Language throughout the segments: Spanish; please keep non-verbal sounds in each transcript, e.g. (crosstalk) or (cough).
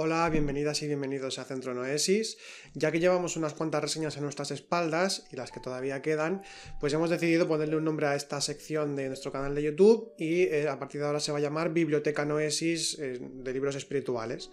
Hola, bienvenidas y bienvenidos a Centro Noesis. Ya que llevamos unas cuantas reseñas a nuestras espaldas y las que todavía quedan, pues hemos decidido ponerle un nombre a esta sección de nuestro canal de YouTube y eh, a partir de ahora se va a llamar Biblioteca Noesis eh, de libros espirituales.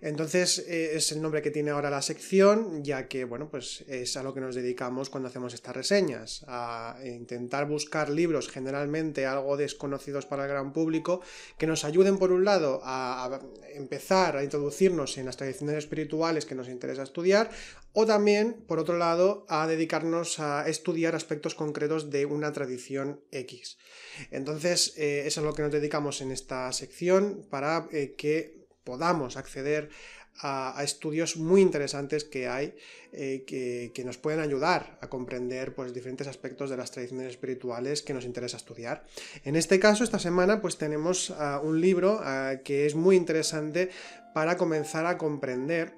Entonces eh, es el nombre que tiene ahora la sección, ya que bueno, pues es a lo que nos dedicamos cuando hacemos estas reseñas, a intentar buscar libros generalmente algo desconocidos para el gran público que nos ayuden por un lado a empezar a introducir en las tradiciones espirituales que nos interesa estudiar, o también, por otro lado, a dedicarnos a estudiar aspectos concretos de una tradición X. Entonces, eso eh, es lo que nos dedicamos en esta sección para eh, que podamos acceder a, estudios muy interesantes que hay eh, que, nos pueden ayudar a comprender pues, diferentes aspectos de las tradiciones espirituales que nos interesa estudiar. En este caso, esta semana, pues tenemos ah, un libro ah, que es muy interesante para comenzar a comprender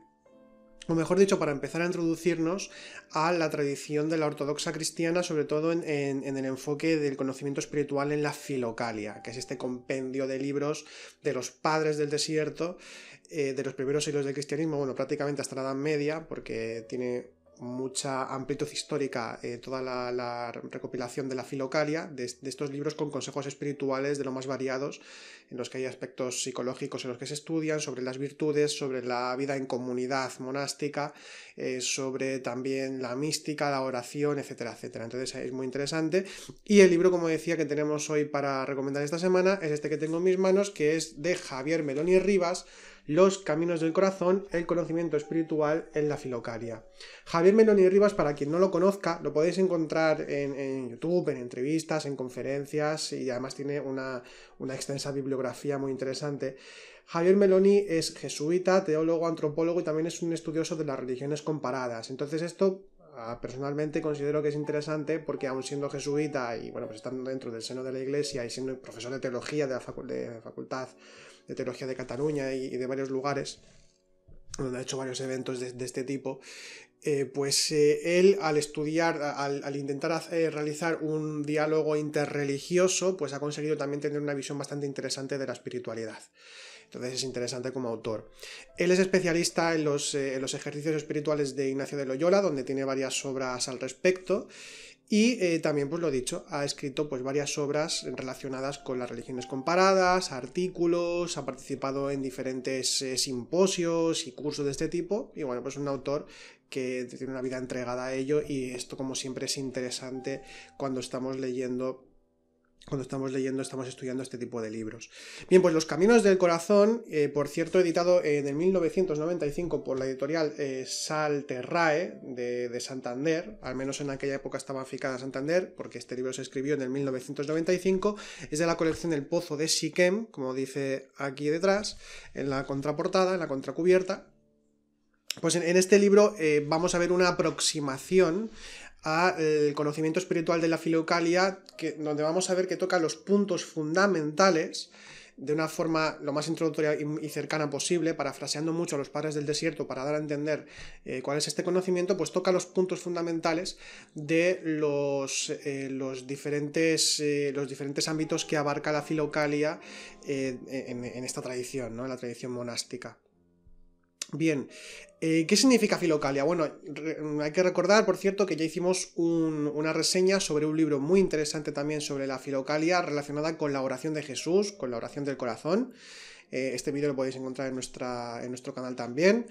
o mejor dicho, para empezar a introducirnos a la tradición de la ortodoxa cristiana, sobre todo en, el enfoque del conocimiento espiritual en la filocalia, que es este compendio de libros de los padres del desierto, eh, de los primeros siglos del cristianismo, bueno, prácticamente hasta la Edad Media, porque tiene mucha amplitud histórica eh, toda la, recopilación de la filocalia, de, estos libros con consejos espirituales de lo más variados, en los que hay aspectos psicológicos en los que se estudian, sobre las virtudes, sobre la vida en comunidad monástica, eh, sobre también la mística, la oración, etcétera, etcétera. Entonces es muy interesante. Y el libro, como decía, que tenemos hoy para recomendar esta semana es este que tengo en mis manos, que es de Javier Meloni Rivas, los caminos del corazón, el conocimiento espiritual en la filocaria. Javier Meloni Rivas, para quien no lo conozca, lo podéis encontrar en, YouTube, en entrevistas, en conferencias y además tiene una, extensa bibliografía muy interesante. Javier Meloni es jesuita, teólogo, antropólogo y también es un estudioso de las religiones comparadas. Entonces esto ah, personalmente considero que es interesante porque aun siendo jesuita y bueno, pues estando dentro del seno de la iglesia y siendo profesor de teología de la facultad de teología de Cataluña y, de varios lugares, donde ha hecho varios eventos de, este tipo, eh, pues eh, él al estudiar, al, intentar eh, realizar un diálogo interreligioso, pues ha conseguido también tener una visión bastante interesante de la espiritualidad. Entonces es interesante como autor. Él es especialista en los, en los ejercicios espirituales de Ignacio de Loyola, donde tiene varias obras al respecto. Y eh, también, pues lo dicho, ha escrito pues, varias obras relacionadas con las religiones comparadas, artículos, ha participado en diferentes eh, simposios y cursos de este tipo. Y bueno, pues un autor que tiene una vida entregada a ello y esto como siempre es interesante cuando estamos leyendo cuando estamos leyendo, estamos estudiando este tipo de libros. Bien, pues Los Caminos del Corazón, eh, por cierto, editado en el 1995 por la editorial eh, Salterrae de, Santander, al menos en aquella época estaba ficada Santander, porque este libro se escribió en el 1995, es de la colección El Pozo de Siquem, como dice aquí detrás, en la contraportada, en la contracubierta, pues en, este libro eh, vamos a ver una aproximación al eh, conocimiento espiritual de la filocalia que, donde vamos a ver que toca los puntos fundamentales de una forma lo más introductoria y cercana posible, parafraseando mucho a los padres del desierto para dar a entender eh, cuál es este conocimiento, pues toca los puntos fundamentales de los, eh, diferentes, los diferentes ámbitos que abarca la filocalia en, en, esta tradición, ¿no? en la tradición monástica. Bien, eh, ¿qué significa Filocalia? Bueno, hay que recordar, por cierto, que ya hicimos una reseña sobre un libro muy interesante también sobre la Filocalia relacionada con la oración de Jesús, con la oración del corazón. Eh, este vídeo lo podéis encontrar en, nuestro canal también.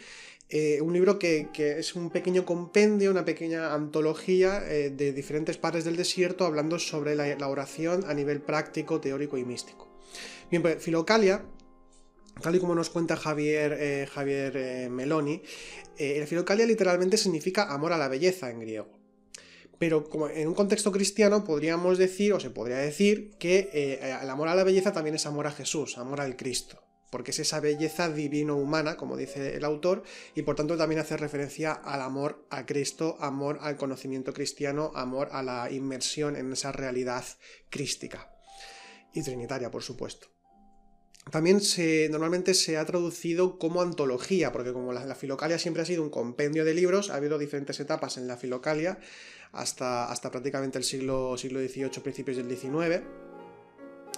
Eh, un libro que, es un pequeño compendio, una pequeña antología de diferentes padres del desierto hablando sobre la, la oración a nivel práctico, teórico y místico. Bien, pues Filocalia Tal y como nos cuenta Javier, eh, eh, Meloni, eh, el filocalia literalmente significa amor a la belleza en griego. Pero como en un contexto cristiano podríamos decir, o se podría decir, que el amor a la belleza también es amor a Jesús, amor al Cristo, porque es esa belleza divino-humana, como dice el autor, y por tanto también hace referencia al amor a Cristo, amor al conocimiento cristiano, amor a la inmersión en esa realidad crística y trinitaria, por supuesto también se, normalmente se ha traducido como antología, porque como la, filocalia siempre ha sido un compendio de libros, ha habido diferentes etapas en la filocalia hasta, prácticamente el siglo, siglo XVIII, principios del XIX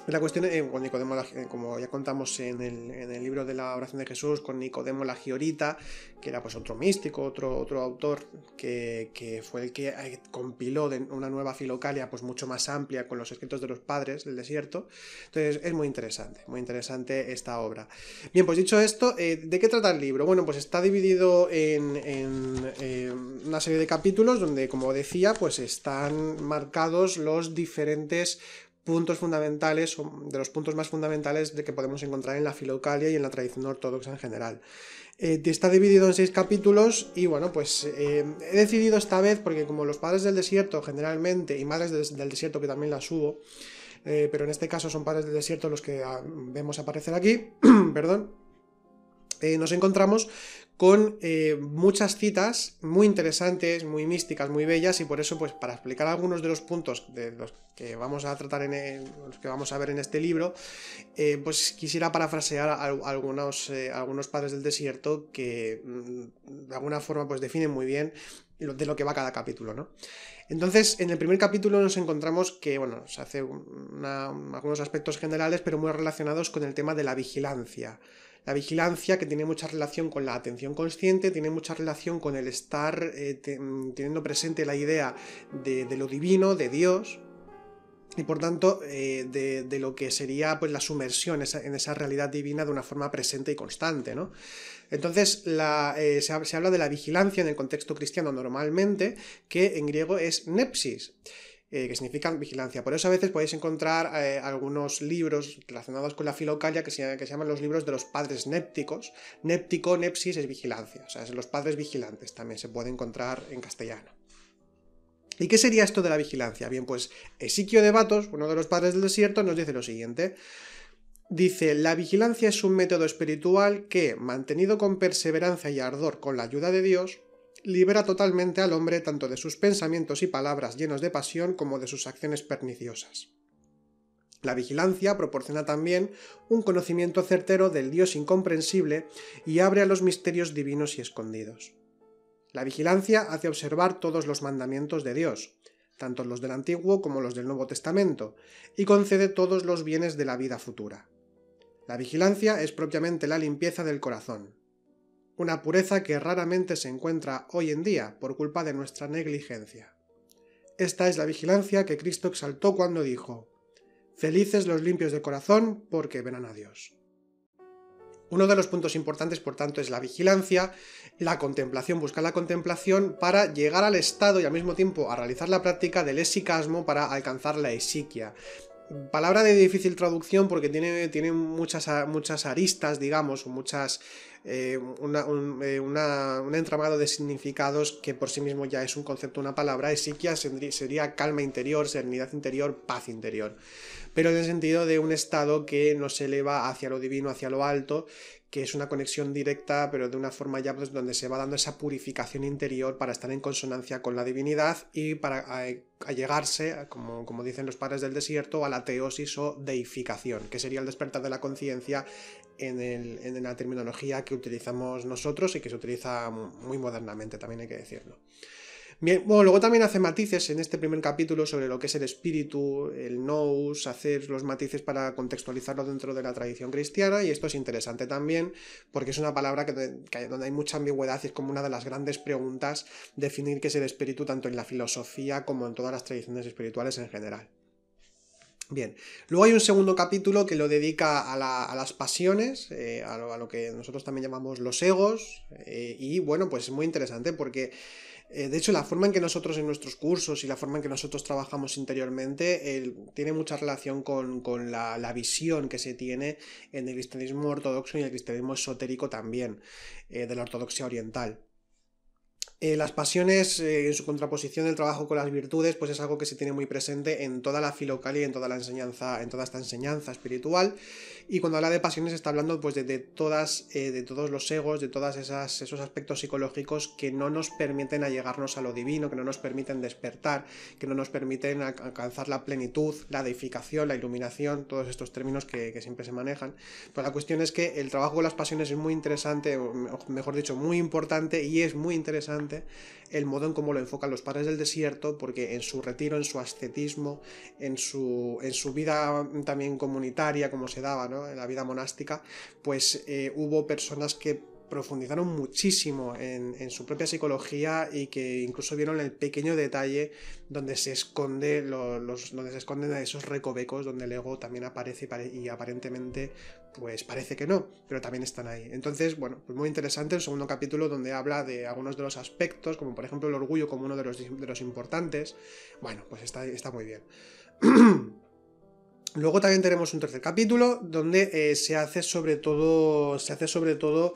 la cuestión es, eh, con Nicodemo, eh, como ya contamos en el, libro de la oración de Jesús, con Nicodemo la Giorita, que era pues otro místico, otro, otro autor, que, fue el que eh, compiló una nueva filocalia pues mucho más amplia con los escritos de los padres del desierto. Entonces es muy interesante, muy interesante esta obra. Bien, pues dicho esto, ¿de qué trata el libro? Bueno, pues está dividido en, en una serie de capítulos donde, como decía, pues están marcados los diferentes puntos fundamentales, de los puntos más fundamentales de que podemos encontrar en la filocalia y en la tradición ortodoxa en general. Eh, está dividido en seis capítulos y bueno, pues eh, he decidido esta vez, porque como los padres del desierto generalmente, y madres del desierto que también las subo eh, pero en este caso son padres del desierto los que ah, vemos aparecer aquí, (clears throat) perdón, nos encontramos con eh, muchas citas muy interesantes, muy místicas, muy bellas, y por eso, pues, para explicar algunos de los puntos de los que vamos a tratar en los que vamos a ver en este libro, eh, pues quisiera parafrasear a, algunos, eh, algunos padres del desierto que mm, de alguna forma pues definen muy bien de lo que va cada capítulo, ¿no? Entonces, en el primer capítulo nos encontramos que, bueno, se hace algunos aspectos generales, pero muy relacionados con el tema de la vigilancia. La vigilancia que tiene mucha relación con la atención consciente, tiene mucha relación con el estar eh, teniendo presente la idea de, lo divino, de Dios, y por tanto eh, de, lo que sería pues la sumersión en esa, en esa realidad divina de una forma presente y constante, ¿no? Entonces, eh, se, habla de la vigilancia en el contexto cristiano normalmente, que en griego es nepsis. Eh, que significa vigilancia. Por eso a veces podéis encontrar eh, algunos libros relacionados con la filocalia que se, llaman los libros de los padres népticos. Néptico, nepsis es vigilancia, o sea, es los padres vigilantes también se puede encontrar en castellano. ¿Y qué sería esto de la vigilancia? Bien, pues Esiquio de Batos, uno de los padres del desierto, nos dice lo siguiente. Dice, la vigilancia es un método espiritual que, mantenido con perseverancia y ardor con la ayuda de Dios, libera totalmente al hombre tanto de sus pensamientos y palabras llenos de pasión como de sus acciones perniciosas. La vigilancia proporciona también un conocimiento certero del Dios incomprensible y abre a los misterios divinos y escondidos. La vigilancia hace observar todos los mandamientos de Dios, tanto los del Antiguo como los del Nuevo Testamento, y concede todos los bienes de la vida futura. La vigilancia es propiamente la limpieza del corazón, una pureza que raramente se encuentra hoy en día por culpa de nuestra negligencia. Esta es la vigilancia que Cristo exaltó cuando dijo, Felices los limpios de corazón porque verán a Dios. Uno de los puntos importantes, por tanto, es la vigilancia, la contemplación, buscar la contemplación para llegar al estado y al mismo tiempo a realizar la práctica del esicasmo para alcanzar la esiquia palabra de difícil traducción porque tiene, tiene muchas, muchas aristas, digamos, muchas. Eh, una, un, eh, un, entramado de significados que por sí mismo ya es un concepto, una palabra. Esiquia sería calma interior, serenidad interior, paz interior. Pero en el sentido de un estado que nos eleva hacia lo divino, hacia lo alto, que es una conexión directa, pero de una forma ya pues, donde se va dando esa purificación interior para estar en consonancia con la divinidad y para eh, allegarse, llegarse, como, dicen los padres del desierto, a la teosis o deificación, que sería el despertar de la conciencia en, la terminología que utilizamos nosotros y que se utiliza muy modernamente, también hay que decirlo. Bien, bueno, luego también hace matices en este primer capítulo sobre lo que es el espíritu, el nous, hacer los matices para contextualizarlo dentro de la tradición cristiana, y esto es interesante también, porque es una palabra que, donde hay mucha ambigüedad y es como una de las grandes preguntas definir qué es el espíritu tanto en la filosofía como en todas las tradiciones espirituales en general. Bien, luego hay un segundo capítulo que lo dedica a, las pasiones, eh, a, lo, que nosotros también llamamos los egos, eh, y bueno, pues es muy interesante porque eh, de hecho, la forma en que nosotros en nuestros cursos y la forma en que nosotros trabajamos interiormente tiene mucha relación con, la, visión que se tiene en el cristianismo ortodoxo y el cristianismo esotérico también, eh, de la ortodoxia oriental. Eh, las pasiones, en su contraposición del trabajo con las virtudes, pues es algo que se tiene muy presente en toda la filocalia y en toda la enseñanza, en toda esta enseñanza espiritual. Y cuando habla de pasiones está hablando pues de, todas, eh, de todos los egos, de todos esos aspectos psicológicos que no nos permiten allegarnos a lo divino, que no nos permiten despertar, que no nos permiten alcanzar la plenitud, la deificación, la iluminación, todos estos términos que, siempre se manejan. Pero pues la cuestión es que el trabajo de las pasiones es muy interesante, o mejor dicho, muy importante y es muy interesante el modo en cómo lo enfocan los padres del desierto, porque en su retiro, en su ascetismo, en su, en su vida también comunitaria, como se daba, en la vida monástica, pues eh, hubo personas que profundizaron muchísimo en, su propia psicología y que incluso vieron el pequeño detalle donde se esconde los, donde se esconden esos recovecos donde el ego también aparece y, y, aparentemente pues parece que no, pero también están ahí. Entonces, bueno, pues muy interesante el segundo capítulo donde habla de algunos de los aspectos, como por ejemplo el orgullo como uno de los, de los importantes. Bueno, pues está, está muy bien. (clears throat) Luego también tenemos un tercer capítulo donde eh, se hace sobre todo, se hace sobre todo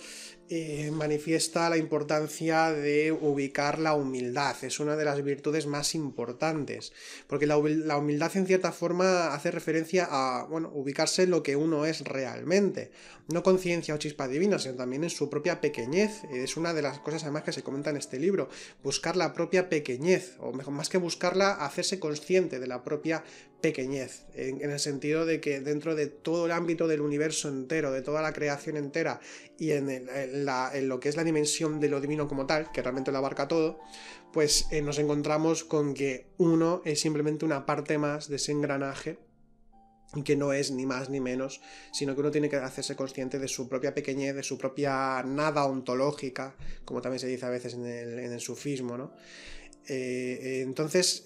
eh, manifiesta la importancia de ubicar la humildad. Es una de las virtudes más importantes, porque la humildad en cierta forma hace referencia a bueno, ubicarse en lo que uno es realmente, no conciencia o chispa divina, sino también en su propia pequeñez. Es una de las cosas además que se comenta en este libro, buscar la propia pequeñez, o mejor, más que buscarla, hacerse consciente de la propia pequeñez, en, el sentido de que dentro de todo el ámbito del universo entero, de toda la creación entera y en el en lo que es la dimensión de lo divino como tal, que realmente lo abarca todo, pues eh, nos encontramos con que uno es simplemente una parte más de ese engranaje que no es ni más ni menos, sino que uno tiene que hacerse consciente de su propia pequeñez, de su propia nada ontológica, como también se dice a veces en el, sufismo, ¿no? Eh, eh, entonces,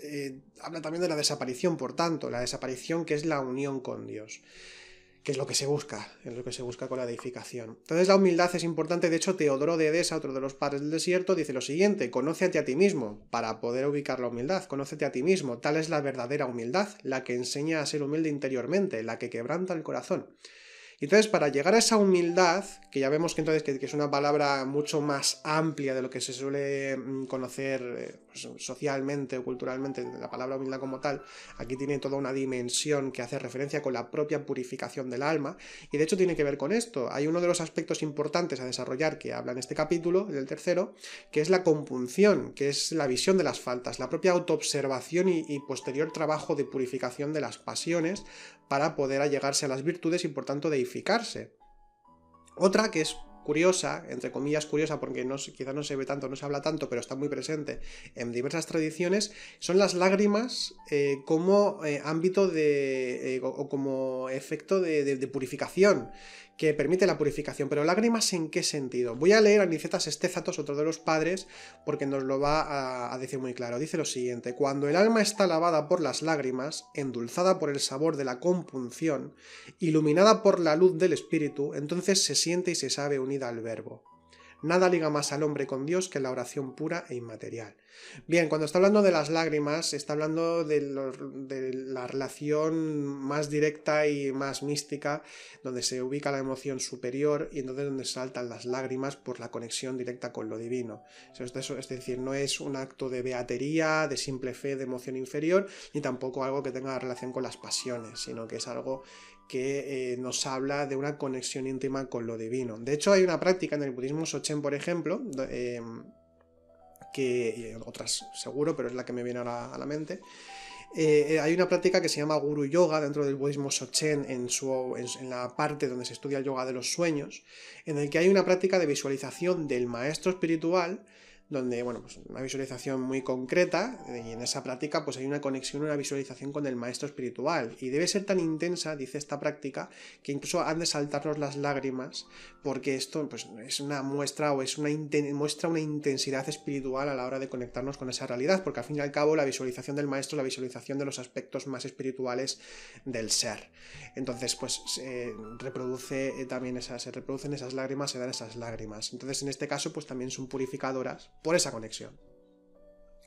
habla también de la desaparición, por tanto, la desaparición que es la unión con Dios que es lo que se busca, es lo que se busca con la edificación Entonces la humildad es importante, de hecho Teodoro de Edesa, otro de los padres del desierto, dice lo siguiente, conócete a ti mismo, para poder ubicar la humildad, conócete a ti mismo, tal es la verdadera humildad, la que enseña a ser humilde interiormente, la que quebranta el corazón. Entonces, para llegar a esa humildad, que ya vemos que entonces que, es una palabra mucho más amplia de lo que se suele mm, conocer eh, pues, socialmente o culturalmente, la palabra humildad como tal, aquí tiene toda una dimensión que hace referencia con la propia purificación del alma, y de hecho tiene que ver con esto. Hay uno de los aspectos importantes a desarrollar que habla en este capítulo, en el tercero, que es la compunción, que es la visión de las faltas, la propia autoobservación y posterior trabajo de purificación de las pasiones para poder allegarse a las virtudes y por tanto deificarse. Otra que es curiosa, entre comillas curiosa porque no, quizás no se ve tanto, no se habla tanto, pero está muy presente en diversas tradiciones, son las lágrimas eh, como eh, ámbito de, eh, o como efecto de purificación que permite la purificación. Pero lágrimas en qué sentido? Voy a leer a Nicetas Estézatos, otro de los padres, porque nos lo va a, decir muy claro. Dice lo siguiente, cuando el alma está lavada por las lágrimas, endulzada por el sabor de la compunción, iluminada por la luz del espíritu, entonces se siente y se sabe unida al verbo. Nada liga más al hombre con Dios que la oración pura e inmaterial. Bien, cuando está hablando de las lágrimas, está hablando de, la relación más directa y más mística, donde se ubica la emoción superior y entonces donde saltan las lágrimas por la conexión directa con lo divino. Es decir, no es un acto de beatería, de simple fe, de emoción inferior, ni tampoco algo que tenga relación con las pasiones, sino que es algo que eh, nos habla de una conexión íntima con lo divino. De hecho, hay una práctica en el budismo Sochen, por ejemplo, em, que eh, otras seguro, pero es la que me viene ahora a la mente. Eh, eh, hay una práctica que se llama Guru Yoga dentro del budismo Sochen en, su, en, la parte donde se estudia el yoga de los sueños, en el que hay una práctica de visualización del maestro espiritual donde, bueno, pues una visualización muy concreta, eh, y en esa práctica pues hay una conexión, una visualización con el maestro espiritual, y debe ser tan intensa, dice esta práctica, que incluso han de saltarnos las lágrimas, porque esto pues, es una muestra o es una muestra una intensidad espiritual a la hora de conectarnos con esa realidad, porque al fin y al cabo la visualización del maestro la visualización de los aspectos más espirituales del ser. Entonces, pues reproduce eh, también esas, se reproducen esas lágrimas, se dan esas lágrimas. Entonces, en este caso, pues también son purificadoras por esa conexión.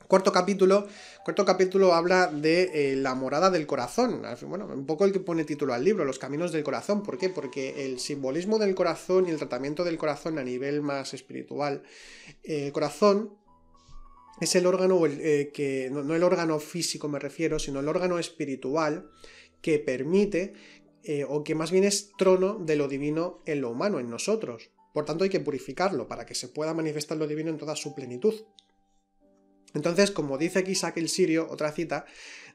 Cuarto capítulo, cuarto capítulo habla de eh, la morada del corazón, bueno, un poco el que pone título al libro, los caminos del corazón, ¿por qué? Porque el simbolismo del corazón y el tratamiento del corazón a nivel más espiritual, eh, el corazón es el órgano, eh, que, no, no, el órgano físico me refiero, sino el órgano espiritual que permite, o que más bien es trono de lo divino en lo humano, en nosotros. Por tanto, hay que purificarlo para que se pueda manifestar lo divino en toda su plenitud. Entonces, como dice aquí Sirio, otra cita,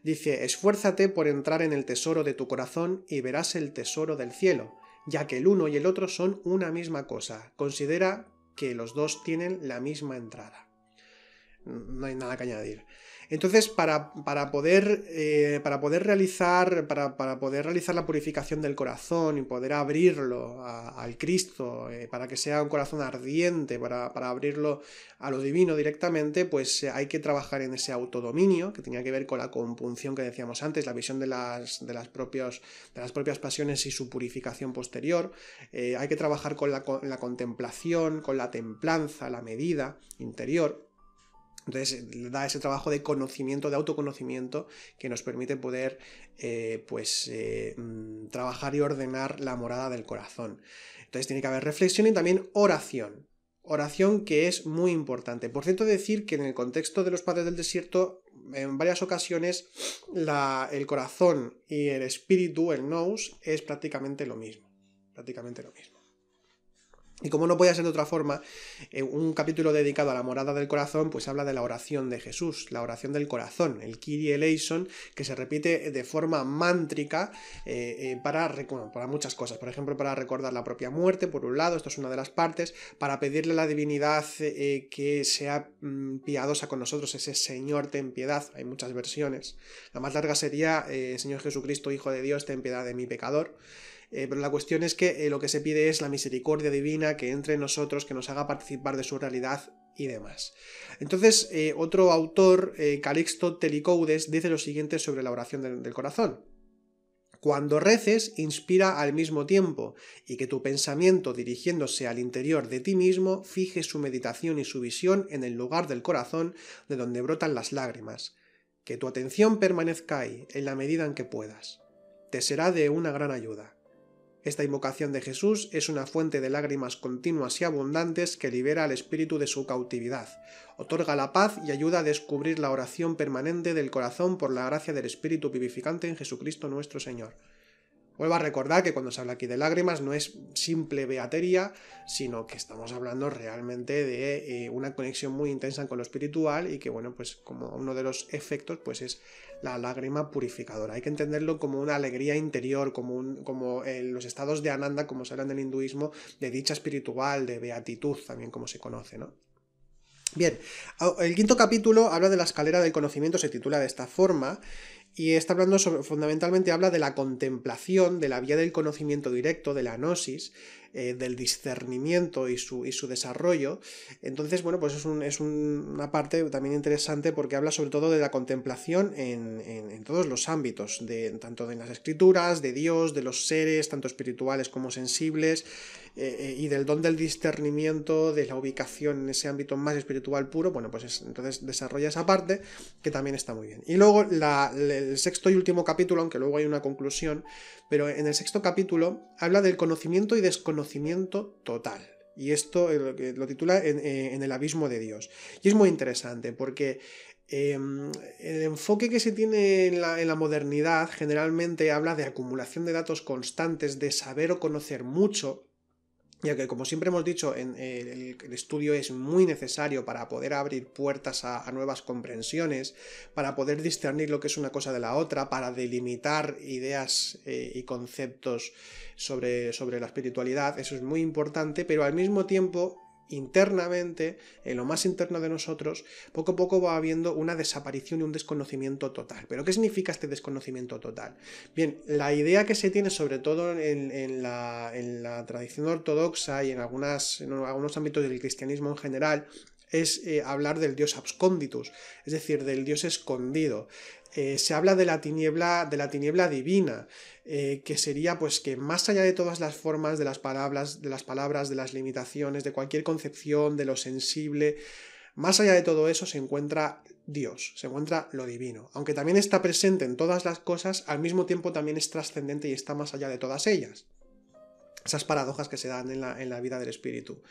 dice, esfuérzate por entrar en el tesoro de tu corazón y verás el tesoro del cielo, ya que el uno y el otro son una misma cosa. Considera que los dos tienen la misma entrada. No hay nada que añadir. Entonces, para, poder, eh, para poder, realizar, para, poder realizar la purificación del corazón y poder abrirlo al Cristo, eh, para que sea un corazón ardiente, para, abrirlo a lo divino directamente, pues eh, hay que trabajar en ese autodominio, que tenía que ver con la compunción que decíamos antes, la visión de las, de las propias pasiones y su purificación posterior. hay que trabajar con la contemplación, con la templanza, la medida interior. Entonces da ese trabajo de conocimiento, de autoconocimiento, que nos permite poder eh, pues, eh, mm, trabajar y ordenar la morada del corazón. Entonces tiene que haber reflexión y también oración. Oración que es muy importante. Por cierto, decir que en el contexto de los padres del desierto, en varias ocasiones, el corazón y el espíritu, el nous, es prácticamente lo mismo. Prácticamente lo mismo. Y como no podía ser de otra forma, eh, un capítulo dedicado a la morada del corazón, pues habla de la oración de Jesús, la oración del corazón, el Kyrie eleison, que se repite de forma mántrica eh, eh, para, para muchas cosas. Por ejemplo, para recordar la propia muerte, por un lado, esto es una de las partes, para pedirle a la divinidad que sea mm, piadosa con nosotros, ese Señor, ten piedad. Hay muchas versiones. La más larga sería Señor Jesucristo, Hijo de Dios, ten piedad de mi pecador. Eh, pero la cuestión es que eh, lo que se pide es la misericordia divina que entre en nosotros, que nos haga participar de su realidad y demás. Entonces, eh, otro autor, Calixto Telicoudes, dice lo siguiente sobre la oración del, del corazón. Cuando reces, inspira al mismo tiempo, y que tu pensamiento, dirigiéndose al interior de ti mismo, fije su meditación y su visión en el lugar del corazón de donde brotan las lágrimas. Que tu atención permanezca ahí, en la medida en que puedas. Te será de una gran ayuda. Esta invocación de Jesús es una fuente de lágrimas continuas y abundantes que libera al espíritu de su cautividad, otorga la paz y ayuda a descubrir la oración permanente del corazón por la gracia del Espíritu vivificante en Jesucristo nuestro Señor. Vuelvo a recordar que cuando se habla aquí de lágrimas no es simple beatería, sino que estamos hablando realmente de eh, una conexión muy intensa con lo espiritual y que, bueno, pues como uno de los efectos, pues es la lágrima purificadora. Hay que entenderlo como una alegría interior, como, como eh, los estados de ananda, como se en el hinduismo, de dicha espiritual, de beatitud también, como se conoce, ¿no? Bien, el quinto capítulo habla de la escalera del conocimiento, se titula de esta forma, y está hablando sobre, fundamentalmente habla de la contemplación, de la vía del conocimiento directo, de la gnosis, eh, del discernimiento y su, y su, desarrollo. Entonces, bueno, pues es, una parte también interesante porque habla sobre todo de la contemplación en, todos los ámbitos, de, tanto de las escrituras, de Dios, de los seres, tanto espirituales como sensibles, eh, eh, y del don del discernimiento, de la ubicación en ese ámbito más espiritual puro, bueno, pues entonces desarrolla esa parte que también está muy bien. Y luego el sexto y último capítulo, aunque luego hay una conclusión, pero en el sexto capítulo habla del conocimiento y desconocimiento total. Y esto eh, lo titula en, el abismo de Dios. Y es muy interesante porque em, el enfoque que se tiene en la, modernidad generalmente habla de acumulación de datos constantes, de saber o conocer mucho, ya que como siempre hemos dicho, eh, el, estudio es muy necesario para poder abrir puertas a, nuevas comprensiones, para poder discernir lo que es una cosa de la otra, para delimitar ideas eh, y conceptos sobre, sobre la espiritualidad, eso es muy importante, pero al mismo tiempo internamente, en lo más interno de nosotros, poco a poco va habiendo una desaparición y un desconocimiento total. ¿Pero qué significa este desconocimiento total? Bien, la idea que se tiene, sobre todo en, la, tradición ortodoxa y en algunos ámbitos del cristianismo en general, es eh, hablar del dios absconditus, es decir, del dios escondido. Eh, se habla de la tiniebla, de la tiniebla divina, eh, que sería pues que más allá de todas las formas, de las palabras, de las palabras, de las limitaciones, de cualquier concepción, de lo sensible, más allá de todo eso se encuentra Dios, se encuentra lo divino. Aunque también está presente en todas las cosas, al mismo tiempo también es trascendente y está más allá de todas ellas esas paradojas que se dan en la, vida del espíritu.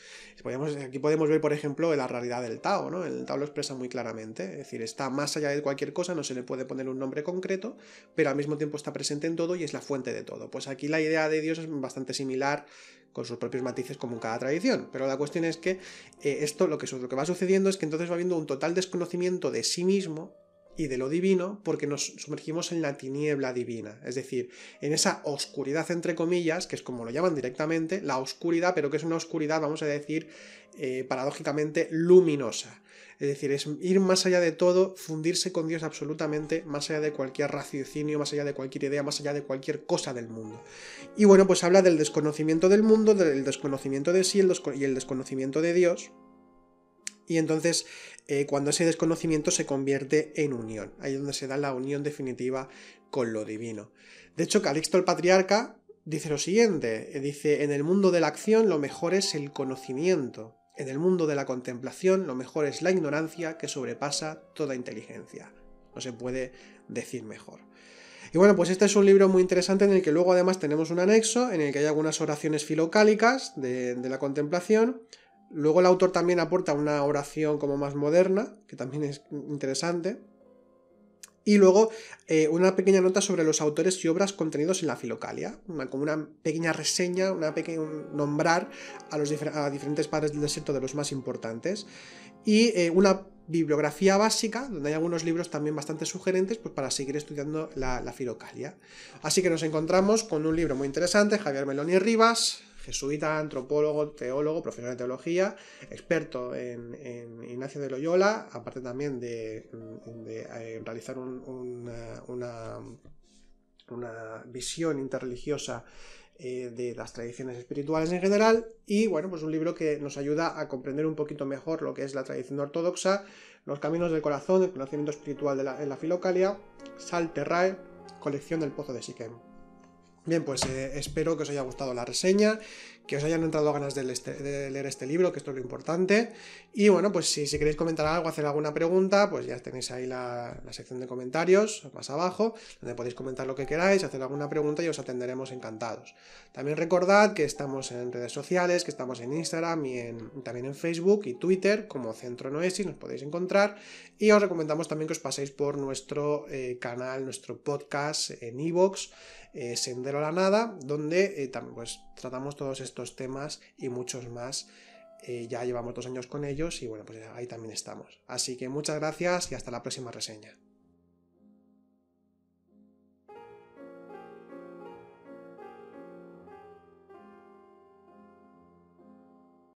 aquí podemos ver, por ejemplo, la realidad del Tao, ¿no? El Tao lo expresa muy claramente, es decir, está más allá de cualquier cosa, no se le puede poner un nombre concreto, pero al mismo tiempo está presente en todo y es la fuente de todo. Pues aquí la idea de Dios es bastante similar con sus propios matices como en cada tradición, pero la cuestión es que eh, esto lo que, lo que va sucediendo es que entonces va habiendo un total desconocimiento de sí mismo, y de lo divino porque nos sumergimos en la tiniebla divina, es decir, en esa oscuridad entre comillas, que es como lo llaman directamente, la oscuridad, pero que es una oscuridad, vamos a decir, eh, paradójicamente luminosa. Es decir, es ir más allá de todo, fundirse con Dios absolutamente, más allá de cualquier raciocinio, más allá de cualquier idea, más allá de cualquier cosa del mundo. Y bueno, pues habla del desconocimiento del mundo, del desconocimiento de sí y el desconocimiento de Dios y entonces, eh, cuando ese desconocimiento se convierte en unión, ahí es donde se da la unión definitiva con lo divino. De hecho, Calixto el Patriarca dice lo siguiente, eh, dice, en el mundo de la acción lo mejor es el conocimiento, en el mundo de la contemplación lo mejor es la ignorancia que sobrepasa toda inteligencia. No se puede decir mejor. Y bueno, pues este es un libro muy interesante en el que luego además tenemos un anexo en el que hay algunas oraciones filocálicas de la contemplación, Luego el autor también aporta una oración como más moderna, que también es interesante. Y luego eh, una pequeña nota sobre los autores y obras contenidos en la filocalia, como una pequeña reseña, una pequeña, nombrar a los diferentes padres del desierto de los más importantes. Y eh, una bibliografía básica, donde hay algunos libros también bastante sugerentes pues, para seguir estudiando la, la filocalia. Así que nos encontramos con un libro muy interesante, Javier Meloni Rivas, jesuita, antropólogo, teólogo, profesor de teología, experto en, Ignacio de Loyola, aparte también de, mm, eh, realizar una, visión interreligiosa eh, de las tradiciones espirituales en general y bueno pues un libro que nos ayuda a comprender un poquito mejor lo que es la tradición ortodoxa los caminos del corazón el conocimiento espiritual en la filocalia Salterrae colección del pozo de Siquem Bien, pues eh, espero que os haya gustado la reseña, que os hayan entrado ganas de, leer este libro, que esto es lo importante. Y bueno, pues si, queréis comentar algo, hacer alguna pregunta, pues ya tenéis ahí la, sección de comentarios más abajo, donde podéis comentar lo que queráis, hacer alguna pregunta y os atenderemos encantados. También recordad que estamos en redes sociales, que estamos en Instagram y también en Facebook y Twitter como Centro Noesis, nos podéis encontrar. Y os recomendamos también que os paséis por nuestro eh, canal, nuestro podcast en iVoox. Eh, Sendero a la Nada, donde eh, pues, tratamos todos estos temas y muchos más. Eh, ya llevamos dos años con ellos y bueno, pues ahí también estamos. Así que muchas gracias y hasta la próxima reseña.